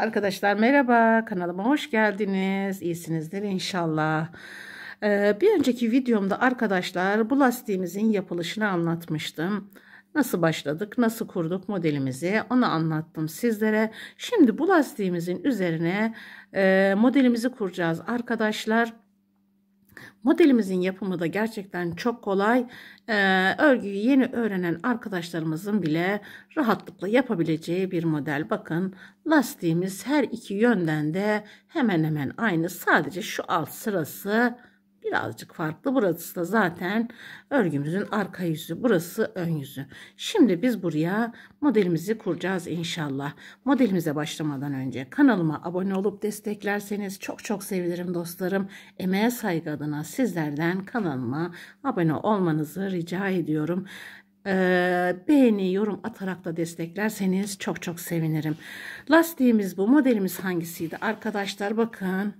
Arkadaşlar merhaba kanalıma hoş geldiniz iyisinizdir inşallah ee, bir önceki videomda arkadaşlar bu lastiğimizin yapılışını anlatmıştım nasıl başladık nasıl kurduk modelimizi onu anlattım sizlere şimdi bu lastiğimizin üzerine e, modelimizi kuracağız arkadaşlar Modelimizin yapımı da gerçekten çok kolay. Ee, örgüyü yeni öğrenen arkadaşlarımızın bile rahatlıkla yapabileceği bir model. Bakın lastiğimiz her iki yönden de hemen hemen aynı. Sadece şu alt sırası birazcık farklı. Burası da zaten örgümüzün arka yüzü. Burası ön yüzü. Şimdi biz buraya modelimizi kuracağız inşallah. Modelimize başlamadan önce kanalıma abone olup desteklerseniz çok çok sevinirim dostlarım. Emeğe saygı adına sizlerden kanalıma abone olmanızı rica ediyorum. Ee, beğeni, yorum atarak da desteklerseniz çok çok sevinirim. Lastiğimiz bu. Modelimiz hangisiydi? Arkadaşlar bakın.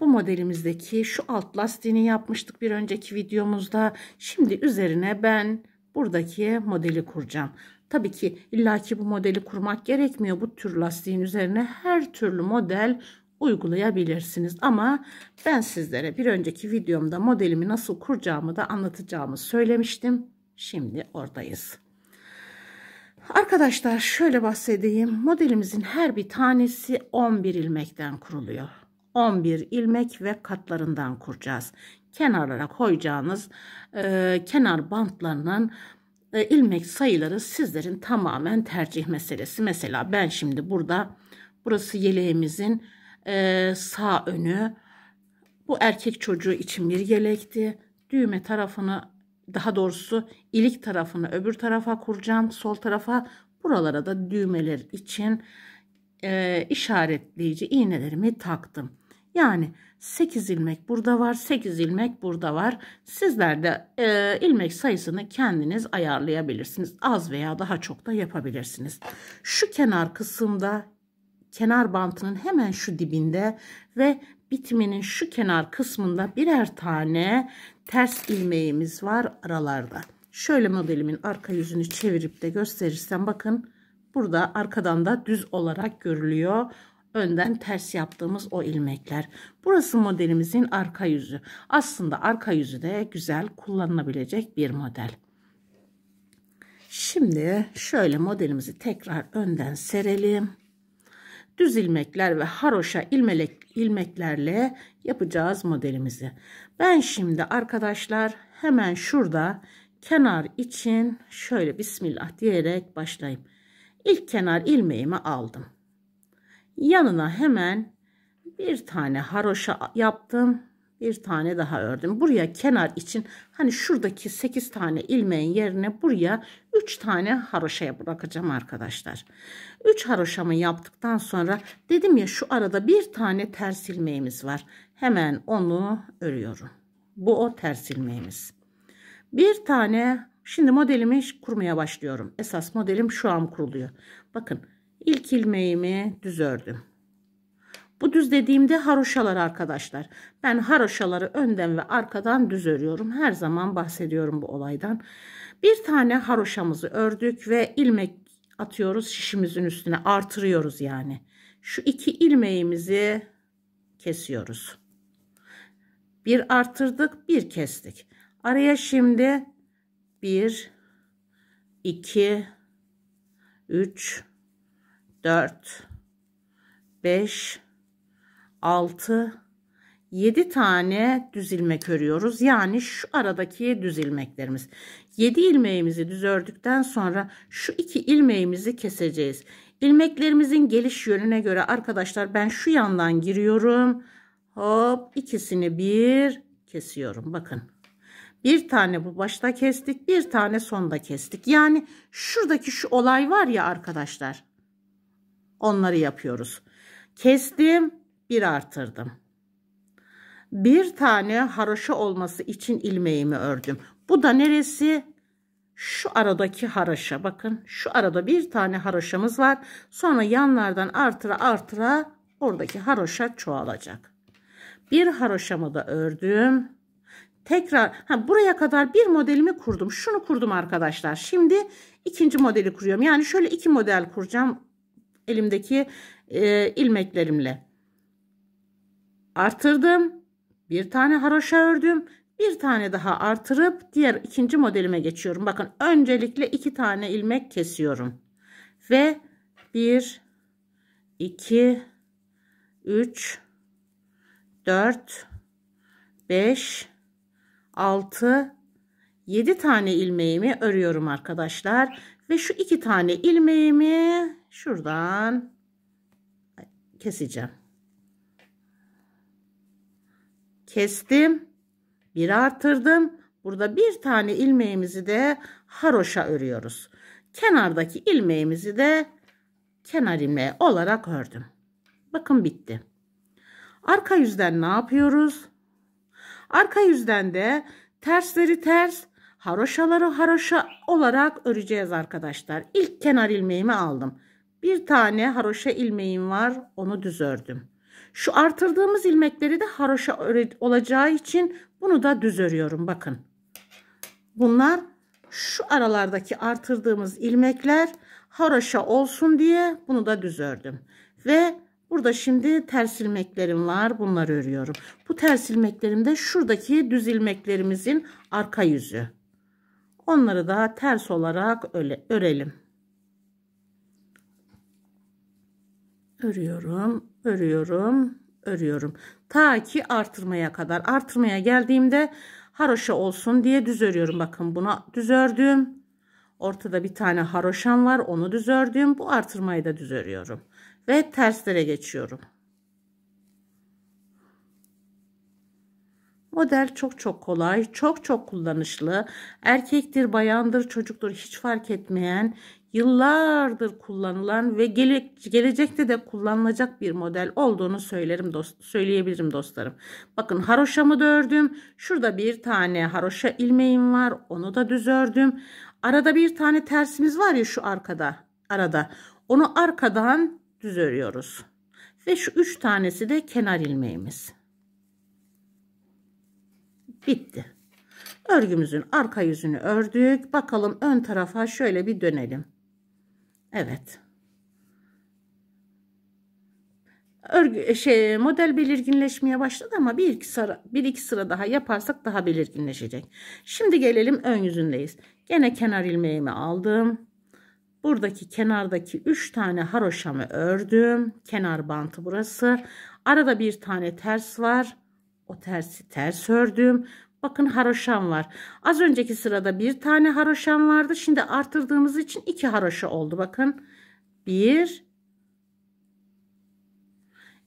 Bu modelimizdeki şu alt lastiğini yapmıştık bir önceki videomuzda. Şimdi üzerine ben buradaki modeli kuracağım. Tabii ki illaki bu modeli kurmak gerekmiyor. Bu tür lastiğin üzerine her türlü model uygulayabilirsiniz. Ama ben sizlere bir önceki videomda modelimi nasıl kuracağımı da anlatacağımı söylemiştim. Şimdi oradayız. Arkadaşlar şöyle bahsedeyim. Modelimizin her bir tanesi 11 ilmekten kuruluyor. 11 ilmek ve katlarından kuracağız. Kenarlara koyacağınız e, kenar bantlarının e, ilmek sayıları sizlerin tamamen tercih meselesi. Mesela ben şimdi burada burası yeleğimizin e, sağ önü. Bu erkek çocuğu için bir yelekti. Düğme tarafını daha doğrusu ilik tarafını öbür tarafa kuracağım. Sol tarafa buralara da düğmeler için e, işaretleyici iğnelerimi taktım. Yani 8 ilmek burada var, 8 ilmek burada var. Sizler de e, ilmek sayısını kendiniz ayarlayabilirsiniz. Az veya daha çok da yapabilirsiniz. Şu kenar kısımda kenar bantının hemen şu dibinde ve bitiminin şu kenar kısmında birer tane ters ilmeğimiz var aralarda. Şöyle modelimin arka yüzünü çevirip de gösterirsem bakın burada arkadan da düz olarak görülüyor önden ters yaptığımız o ilmekler. Burası modelimizin arka yüzü. Aslında arka yüzü de güzel kullanılabilecek bir model. Şimdi şöyle modelimizi tekrar önden serelim. Düz ilmekler ve haroşa ilmelek, ilmeklerle yapacağız modelimizi. Ben şimdi arkadaşlar hemen şurada kenar için şöyle bismillah diyerek başlayayım. İlk kenar ilmeğimi aldım. Yanına hemen bir tane haroşa yaptım. Bir tane daha ördüm. Buraya kenar için hani şuradaki 8 tane ilmeğin yerine buraya 3 tane haroşaya bırakacağım arkadaşlar. 3 haroşamı yaptıktan sonra dedim ya şu arada bir tane ters ilmeğimiz var. Hemen onu örüyorum. Bu o ters ilmeğimiz. Bir tane şimdi modelimi kurmaya başlıyorum. Esas modelim şu an kuruluyor. Bakın ilk ilmeğimi düz ördüm. Bu düz dediğimde haroşalar arkadaşlar. Ben haroşaları önden ve arkadan düz örüyorum. Her zaman bahsediyorum bu olaydan. Bir tane haroşamızı ördük ve ilmek atıyoruz şişimizin üstüne artırıyoruz yani. Şu iki ilmeğimizi kesiyoruz. Bir artırdık bir kestik. Araya şimdi bir, iki, üç. 4 5 6 7 tane düz ilmek örüyoruz. Yani şu aradaki düz ilmeklerimiz. 7 ilmeğimizi düz ördükten sonra şu iki ilmeğimizi keseceğiz. İlmeklerimizin geliş yönüne göre arkadaşlar ben şu yandan giriyorum. Hop ikisini bir kesiyorum. Bakın. Bir tane bu başta kestik, bir tane sonda kestik. Yani şuradaki şu olay var ya arkadaşlar. Onları yapıyoruz. Kestim, bir artırdım. Bir tane haroşa olması için ilmeğimi ördüm. Bu da neresi? Şu aradaki haroşa. Bakın şu arada bir tane haroşamız var. Sonra yanlardan artıra artıra oradaki haroşa çoğalacak. Bir haroşamı da ördüm. Tekrar ha, buraya kadar bir modelimi kurdum. Şunu kurdum arkadaşlar. Şimdi ikinci modeli kuruyorum. Yani şöyle iki model kuracağım elimdeki e, ilmeklerimle artırdım bir tane haroşa ördüm bir tane daha artırıp diğer ikinci modelime geçiyorum bakın öncelikle iki tane ilmek kesiyorum ve bir iki üç dört beş altı yedi tane ilmeğimi örüyorum arkadaşlar ve şu iki tane ilmeğimi şuradan keseceğim. Kestim. Bir artırdım. Burada bir tane ilmeğimizi de haroşa örüyoruz. Kenardaki ilmeğimizi de kenar ilmeği olarak ördüm. Bakın bitti. Arka yüzden ne yapıyoruz? Arka yüzden de tersleri ters, haroşaları haroşa olarak öreceğiz arkadaşlar. İlk kenar ilmeğimi aldım. Bir tane haroşa ilmeğim var. Onu düz ördüm. Şu artırdığımız ilmekleri de haroşa olacağı için bunu da düz örüyorum. Bakın. Bunlar şu aralardaki artırdığımız ilmekler haroşa olsun diye bunu da düz ördüm. Ve burada şimdi ters ilmeklerim var. Bunları örüyorum. Bu ters ilmeklerim de şuradaki düz ilmeklerimizin arka yüzü. Onları da ters olarak örelim. örüyorum, örüyorum, örüyorum. Ta ki artırmaya kadar. Artırmaya geldiğimde haroşa olsun diye düz örüyorum. Bakın buna düz ördüm. Ortada bir tane haroşam var. Onu düz ördüm. Bu artırmayı da düz örüyorum. Ve terslere geçiyorum. Model çok çok kolay, çok çok kullanışlı. Erkektir, bayandır, çocuktur hiç fark etmeyen yıllardır kullanılan ve gele, gelecekte de kullanılacak bir model olduğunu söylerim dost, söyleyebilirim dostlarım. Bakın haroşamı da ördüm. Şurada bir tane haroşa ilmeğim var. Onu da düz ördüm. Arada bir tane tersimiz var ya şu arkada. Arada. Onu arkadan düz örüyoruz. Ve şu üç tanesi de kenar ilmeğimiz. Bitti. Örgümüzün arka yüzünü ördük. Bakalım ön tarafa şöyle bir dönelim. Evet. Örgü, e, şey, model belirginleşmeye başladı ama bir iki, sıra, bir iki sıra daha yaparsak daha belirginleşecek. Şimdi gelelim ön yüzündeyiz. Gene kenar ilmeğimi aldım. Buradaki kenardaki 3 tane haroşamı ördüm. Kenar bantı burası. Arada bir tane ters var. O tersi ters ördüm. Bakın haroşam var. Az önceki sırada bir tane haroşam vardı. Şimdi artırdığımız için iki haroşa oldu. Bakın. Bir.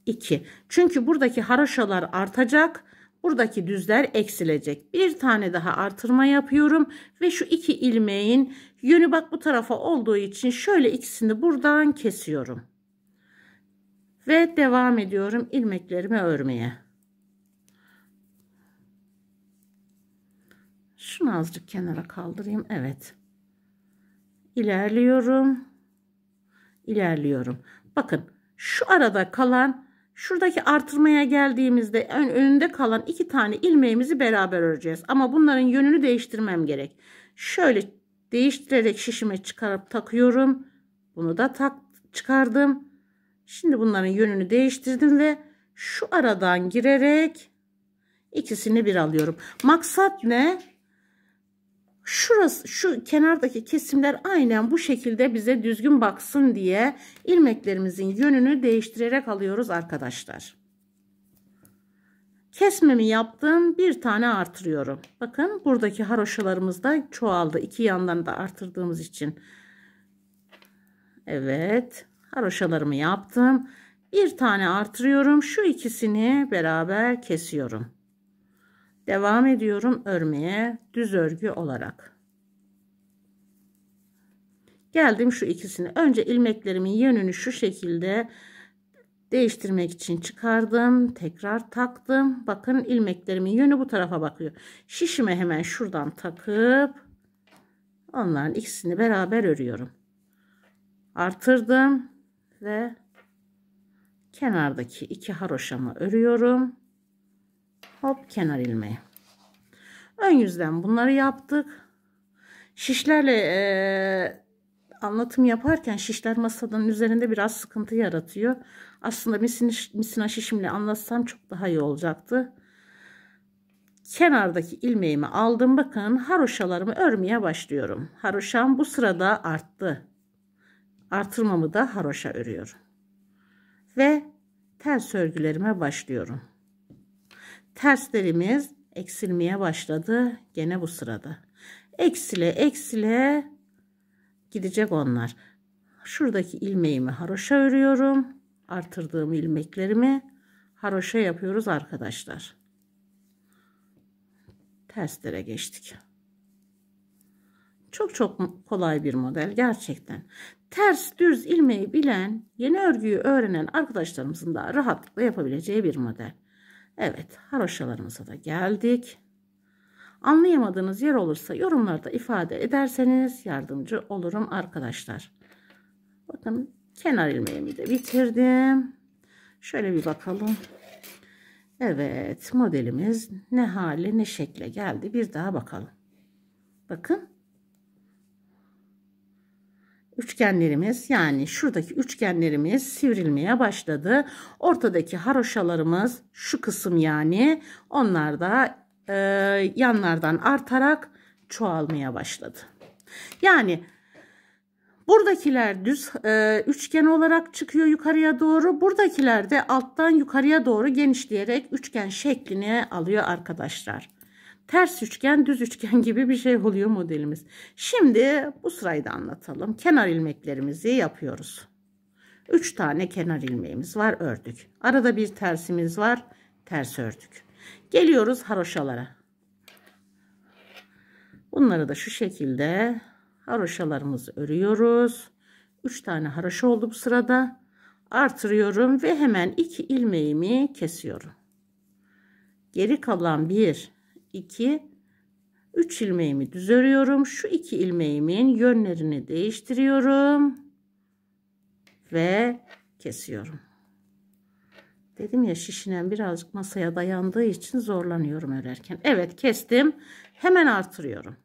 iki. Çünkü buradaki haroşalar artacak. Buradaki düzler eksilecek. Bir tane daha artırma yapıyorum. Ve şu iki ilmeğin yönü bak bu tarafa olduğu için şöyle ikisini buradan kesiyorum. Ve devam ediyorum ilmeklerimi örmeye. Şunu azıcık kenara kaldırayım. Evet. İlerliyorum. İlerliyorum. Bakın şu arada kalan şuradaki artırmaya geldiğimizde ön, önünde kalan iki tane ilmeğimizi beraber öreceğiz. Ama bunların yönünü değiştirmem gerek. Şöyle değiştirerek şişime çıkarıp takıyorum. Bunu da tak çıkardım. Şimdi bunların yönünü değiştirdim ve şu aradan girerek ikisini bir alıyorum. Maksat ne? Şurası, şu kenardaki kesimler aynen bu şekilde bize düzgün baksın diye ilmeklerimizin yönünü değiştirerek alıyoruz arkadaşlar. Kesmemi yaptım. Bir tane artırıyorum. Bakın buradaki haroşalarımız da çoğaldı. İki yandan da artırdığımız için. Evet. Haroşalarımı yaptım. Bir tane artırıyorum. Şu ikisini beraber kesiyorum devam ediyorum örmeye düz örgü olarak geldim şu ikisini önce ilmeklerimin yönünü şu şekilde değiştirmek için çıkardım tekrar taktım bakın ilmeklerimin yönü bu tarafa bakıyor şişime hemen şuradan takıp onların ikisini beraber örüyorum artırdım ve kenardaki iki haroşamı örüyorum Hop kenar ilmeği. Ön yüzden bunları yaptık. Şişlerle e, anlatım yaparken şişler masanın üzerinde biraz sıkıntı yaratıyor. Aslında misina, misina şişimle anlatsam çok daha iyi olacaktı. Kenardaki ilmeğimi aldım. Bakın haroşalarımı örmeye başlıyorum. Haroşam bu sırada arttı. Artırmamı da haroşa örüyorum. Ve ters örgülerime başlıyorum terslerimiz eksilmeye başladı gene bu sırada. Eksile eksile gidecek onlar. Şuradaki ilmeğimi haroşa örüyorum. Artırdığım ilmeklerimi haroşa yapıyoruz arkadaşlar. Terslere geçtik. Çok çok kolay bir model gerçekten. Ters düz ilmeği bilen, yeni örgüyü öğrenen arkadaşlarımızın da rahatlıkla yapabileceği bir model. Evet haroşalarımıza da geldik. Anlayamadığınız yer olursa yorumlarda ifade ederseniz yardımcı olurum arkadaşlar. Bakın kenar ilmeğimi de bitirdim. Şöyle bir bakalım. Evet modelimiz ne hale ne şekle geldi bir daha bakalım. Bakın üçgenlerimiz yani şuradaki üçgenlerimiz sivrilmeye başladı. Ortadaki haroşalarımız şu kısım yani onlar da e, yanlardan artarak çoğalmaya başladı. Yani buradakiler düz e, üçgen olarak çıkıyor yukarıya doğru. Buradakiler de alttan yukarıya doğru genişleyerek üçgen şeklini alıyor arkadaşlar ters üçgen düz üçgen gibi bir şey oluyor modelimiz. Şimdi bu sırayı da anlatalım. Kenar ilmeklerimizi yapıyoruz. 3 tane kenar ilmeğimiz var ördük. Arada bir tersimiz var ters ördük. Geliyoruz haroşalara. Bunları da şu şekilde haroşalarımızı örüyoruz. 3 tane haroşa oldu bu sırada. Artırıyorum ve hemen iki ilmeğimi kesiyorum. Geri kalan bir 2 3 ilmeğimi düz örüyorum. Şu iki ilmeğimin yönlerini değiştiriyorum ve kesiyorum. Dedim ya şişinen birazcık masaya dayandığı için zorlanıyorum örerken. Evet kestim. Hemen artırıyorum.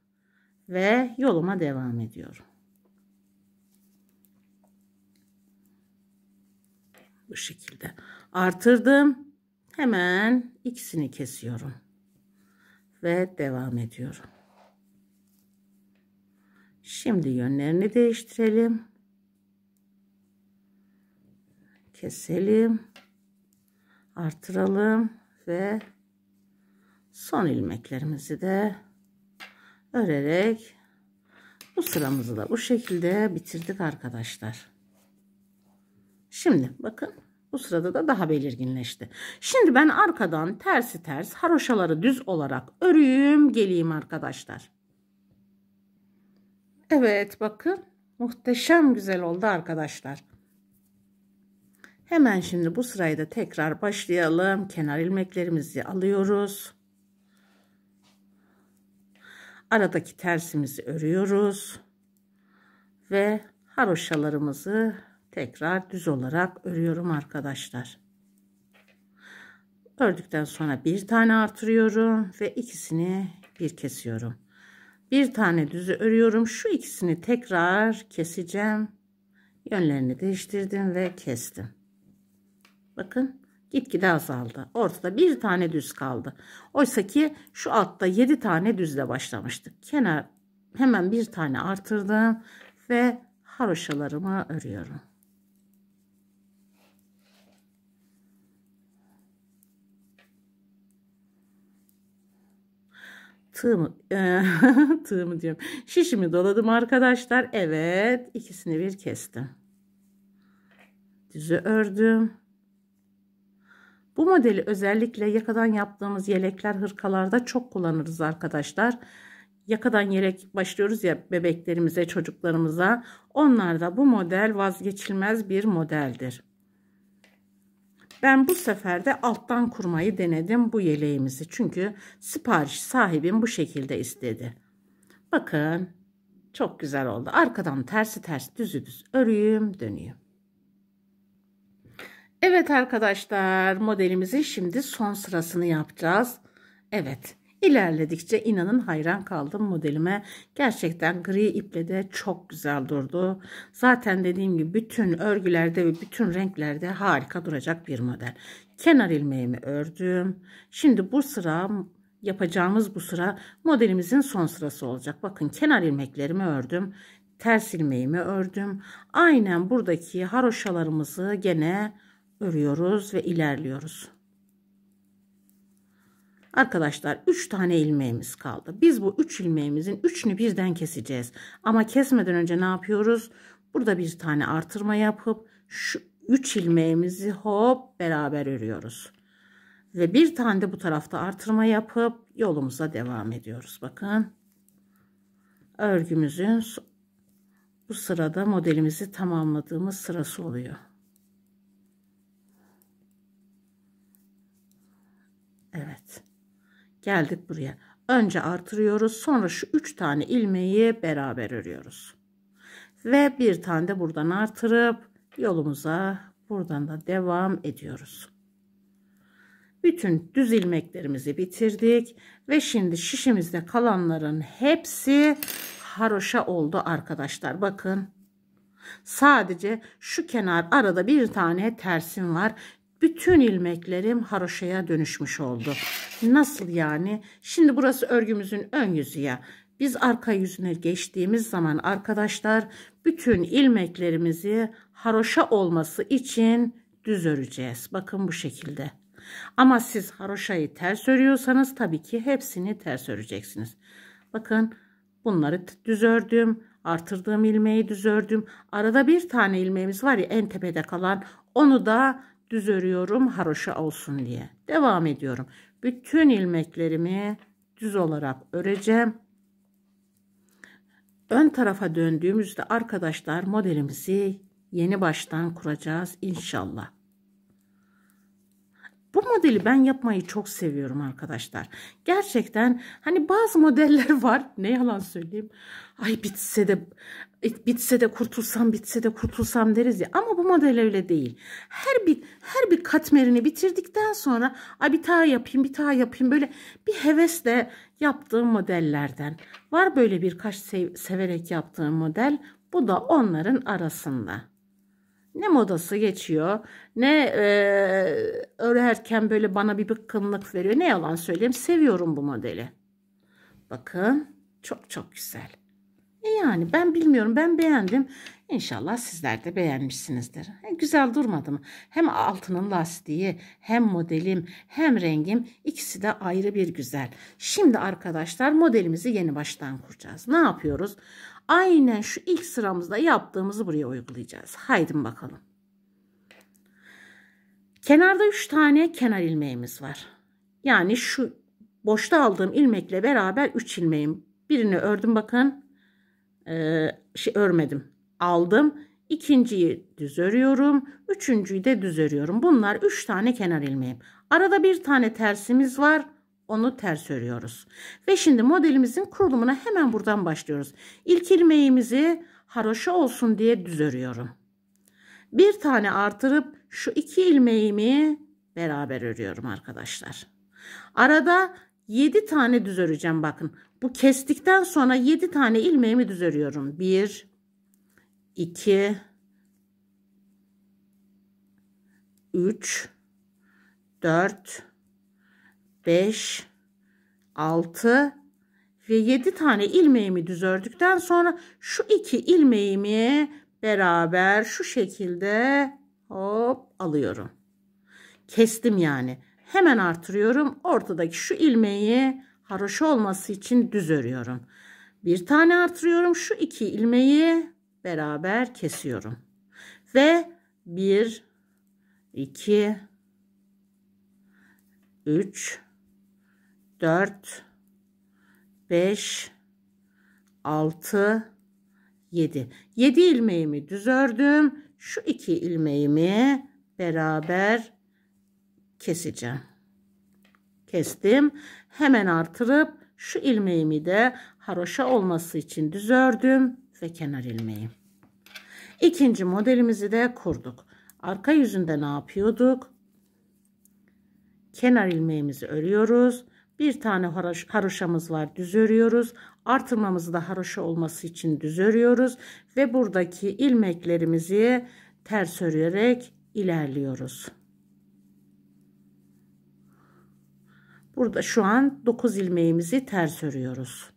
Ve yoluma devam ediyorum. Bu şekilde artırdım. Hemen ikisini kesiyorum ve devam ediyorum. Şimdi yönlerini değiştirelim. Keselim. Artıralım ve son ilmeklerimizi de örerek bu sıramızı da bu şekilde bitirdik arkadaşlar. Şimdi bakın bu sırada da daha belirginleşti. Şimdi ben arkadan tersi ters haroşaları düz olarak örüyüm geleyim arkadaşlar. Evet bakın muhteşem güzel oldu arkadaşlar. Hemen şimdi bu sırayı da tekrar başlayalım. Kenar ilmeklerimizi alıyoruz. Aradaki tersimizi örüyoruz. Ve haroşalarımızı tekrar düz olarak örüyorum arkadaşlar. Ördükten sonra bir tane artırıyorum ve ikisini bir kesiyorum. Bir tane düzü örüyorum. Şu ikisini tekrar keseceğim. Yönlerini değiştirdim ve kestim. Bakın gitgide azaldı. Ortada bir tane düz kaldı. Oysa ki şu altta 7 tane düzle başlamıştık. Kenar hemen bir tane artırdım ve haroşalarımı örüyorum. tığımı, e, tığımı diyorum. Şişimi doladım arkadaşlar. Evet ikisini bir kestim. Düzü ördüm. Bu modeli özellikle yakadan yaptığımız yelekler hırkalarda çok kullanırız arkadaşlar. Yakadan yelek başlıyoruz ya bebeklerimize çocuklarımıza. Onlarda bu model vazgeçilmez bir modeldir. Ben bu sefer de alttan kurmayı denedim bu yeleğimizi. Çünkü sipariş sahibim bu şekilde istedi. Bakın çok güzel oldu. Arkadan tersi ters düzü düz örüyüm dönüyüm. Evet arkadaşlar modelimizin şimdi son sırasını yapacağız. Evet İlerledikçe inanın hayran kaldım modelime. Gerçekten gri iple de çok güzel durdu. Zaten dediğim gibi bütün örgülerde ve bütün renklerde harika duracak bir model. Kenar ilmeğimi ördüm. Şimdi bu sıra yapacağımız bu sıra modelimizin son sırası olacak. Bakın kenar ilmeklerimi ördüm. Ters ilmeğimi ördüm. Aynen buradaki haroşalarımızı gene örüyoruz ve ilerliyoruz. Arkadaşlar 3 tane ilmeğimiz kaldı. Biz bu 3 ilmeğimizin 3'ünü birden keseceğiz. Ama kesmeden önce ne yapıyoruz? Burada bir tane artırma yapıp şu 3 ilmeğimizi hop beraber örüyoruz. Ve bir tane de bu tarafta artırma yapıp yolumuza devam ediyoruz. Bakın örgümüzün bu sırada modelimizi tamamladığımız sırası oluyor. Evet. Geldik buraya. Önce artırıyoruz. Sonra şu 3 tane ilmeği beraber örüyoruz. Ve bir tane de buradan artırıp yolumuza buradan da devam ediyoruz. Bütün düz ilmeklerimizi bitirdik. Ve şimdi şişimizde kalanların hepsi haroşa oldu arkadaşlar. Bakın. Sadece şu kenar arada bir tane tersim var bütün ilmeklerim haroşaya dönüşmüş oldu. Nasıl yani? Şimdi burası örgümüzün ön yüzü ya. Biz arka yüzüne geçtiğimiz zaman arkadaşlar bütün ilmeklerimizi haroşa olması için düz öreceğiz. Bakın bu şekilde. Ama siz haroşayı ters örüyorsanız tabii ki hepsini ters öreceksiniz. Bakın bunları düz ördüm. Artırdığım ilmeği düz ördüm. Arada bir tane ilmeğimiz var ya en tepede kalan onu da düz örüyorum haroşa olsun diye. Devam ediyorum. Bütün ilmeklerimi düz olarak öreceğim. Ön tarafa döndüğümüzde arkadaşlar modelimizi yeni baştan kuracağız inşallah modeli ben yapmayı çok seviyorum arkadaşlar. Gerçekten hani bazı modeller var. Ne yalan söyleyeyim. Ay bitse de e, bitse de kurtulsam bitse de kurtulsam deriz ya. Ama bu model öyle değil. Her bir her bir katmerini bitirdikten sonra ay bir daha yapayım bir daha yapayım böyle bir hevesle yaptığım modellerden. Var böyle birkaç sev severek yaptığım model. Bu da onların arasında ne modası geçiyor ne e, örerken böyle bana bir bıkkınlık veriyor ne yalan söyleyeyim seviyorum bu modeli. Bakın çok çok güzel. E yani ben bilmiyorum ben beğendim. İnşallah sizler de beğenmişsinizdir. E, güzel durmadı mı? Hem altının lastiği hem modelim hem rengim ikisi de ayrı bir güzel. Şimdi arkadaşlar modelimizi yeni baştan kuracağız. Ne yapıyoruz? Aynen şu ilk sıramızda yaptığımızı buraya uygulayacağız. Haydin bakalım. Kenarda 3 tane kenar ilmeğimiz var. Yani şu boşta aldığım ilmekle beraber 3 ilmeğim. Birini ördüm bakın. Ee, şey örmedim. Aldım. İkinciyi düz örüyorum. Üçüncüyü de düz örüyorum. Bunlar 3 tane kenar ilmeğim. Arada bir tane tersimiz var onu ters örüyoruz. Ve şimdi modelimizin kurulumuna hemen buradan başlıyoruz. İlk ilmeğimizi haroşa olsun diye düz örüyorum. Bir tane artırıp şu iki ilmeğimi beraber örüyorum arkadaşlar. Arada 7 tane düz öreceğim bakın. Bu kestikten sonra 7 tane ilmeğimi düz örüyorum. 1 2 3 4 5, 6 ve 7 tane ilmeğimi düz ördükten sonra şu iki ilmeğimi beraber şu şekilde hop alıyorum. Kestim yani. Hemen artırıyorum. Ortadaki şu ilmeği haroşa olması için düz örüyorum. Bir tane artırıyorum. Şu iki ilmeği beraber kesiyorum. Ve 1 2 3 4 5 6 7 7 ilmeğimi düz ördüm şu iki ilmeğimi beraber keseceğim kestim hemen artırıp şu ilmeğimi de haroşa olması için düz ördüm ve kenar ilmeği İkinci modelimizi de kurduk arka yüzünde ne yapıyorduk kenar ilmeğimizi örüyoruz bir tane haroşamız var düz örüyoruz. Artırmamızı da haroşa olması için düz örüyoruz. Ve buradaki ilmeklerimizi ters örüyerek ilerliyoruz. Burada şu an 9 ilmeğimizi ters örüyoruz.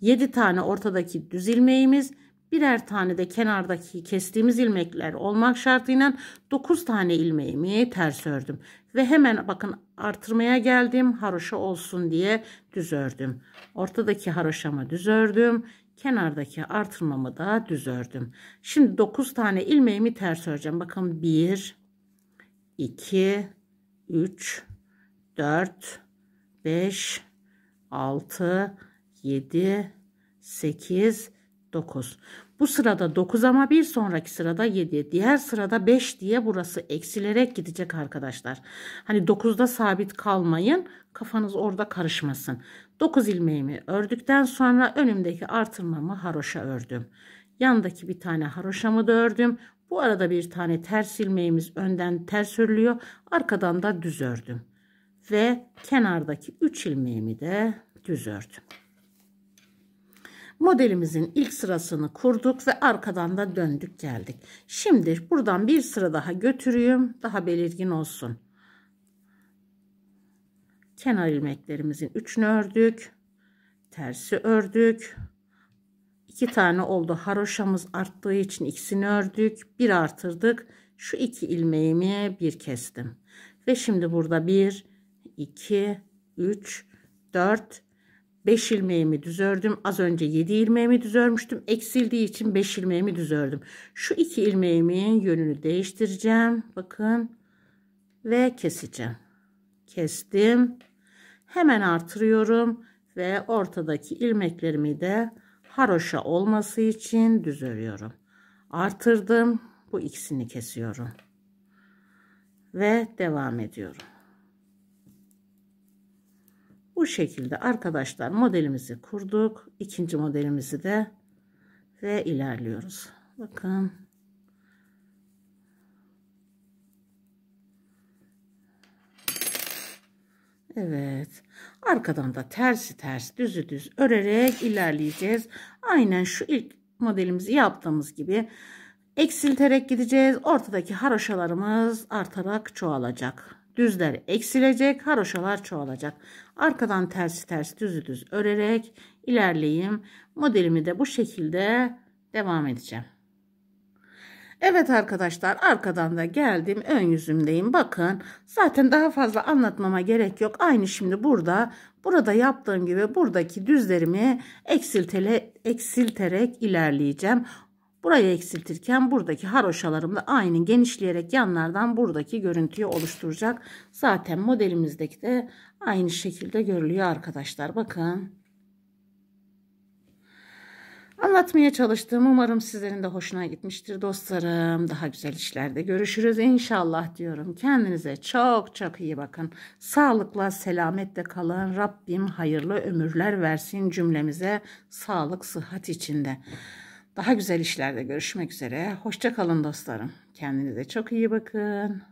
7 tane ortadaki düz ilmeğimiz birer tane de kenardaki kestiğimiz ilmekler olmak şartıyla 9 tane ilmeğimi ters ördüm. Ve hemen bakın artırmaya geldim haroşa olsun diye düz ördüm. Ortadaki haroşamı düz ördüm. Kenardaki artırmamı da düz ördüm. Şimdi 9 tane ilmeğimi ters öreceğim. Bakın 1, 2, 3, 4, 5, 6, 7, 8, 9. Bu sırada 9 ama bir sonraki sırada 7. Diğer sırada 5 diye burası eksilerek gidecek arkadaşlar. Hani 9'da sabit kalmayın. Kafanız orada karışmasın. 9 ilmeğimi ördükten sonra önümdeki artırmamı haroşa ördüm. Yandaki bir tane haroşamı da ördüm. Bu arada bir tane ters ilmeğimiz önden ters örülüyor. Arkadan da düz ördüm. Ve kenardaki 3 ilmeğimi de düz ördüm. Modelimizin ilk sırasını kurduk ve arkadan da döndük geldik. Şimdi buradan bir sıra daha götüreyim daha belirgin olsun. Kenar ilmeklerimizin üçünü ördük. Tersi ördük. İki tane oldu. Haroşamız arttığı için ikisini ördük. Bir artırdık. Şu iki ilmeğimi bir kestim. Ve şimdi burada bir, iki, üç, dört. 5 ilmeğimi düz ördüm. Az önce 7 ilmeğimi düz örmüştüm. Eksildiği için 5 ilmeğimi düz ördüm. Şu iki ilmeğimin yönünü değiştireceğim. Bakın. Ve keseceğim. Kestim. Hemen artırıyorum. Ve ortadaki ilmeklerimi de haroşa olması için düz örüyorum. Artırdım. Bu ikisini kesiyorum. Ve devam ediyorum. Bu şekilde arkadaşlar modelimizi kurduk. İkinci modelimizi de ve ilerliyoruz. Bakın. Evet. Arkadan da tersi ters düzü düz örerek ilerleyeceğiz. Aynen şu ilk modelimizi yaptığımız gibi eksilterek gideceğiz. Ortadaki haroşalarımız artarak çoğalacak. Düzler eksilecek, haroşalar çoğalacak. Arkadan tersi ters düzü düz örerek ilerleyeyim. Modelimi de bu şekilde devam edeceğim. Evet arkadaşlar arkadan da geldim ön yüzümdeyim bakın zaten daha fazla anlatmama gerek yok aynı şimdi burada burada yaptığım gibi buradaki düzlerimi eksiltele, eksilterek ilerleyeceğim Burayı eksiltirken buradaki haroşalarım da aynı genişleyerek yanlardan buradaki görüntüyü oluşturacak. Zaten modelimizdeki de aynı şekilde görülüyor arkadaşlar. Bakın. Anlatmaya çalıştım. umarım sizlerin de hoşuna gitmiştir dostlarım. Daha güzel işlerde görüşürüz inşallah diyorum. Kendinize çok çok iyi bakın. Sağlıkla selamette kalın. Rabbim hayırlı ömürler versin cümlemize sağlık sıhhat içinde. Daha güzel işlerde görüşmek üzere. Hoşça kalın dostlarım. Kendinize çok iyi bakın.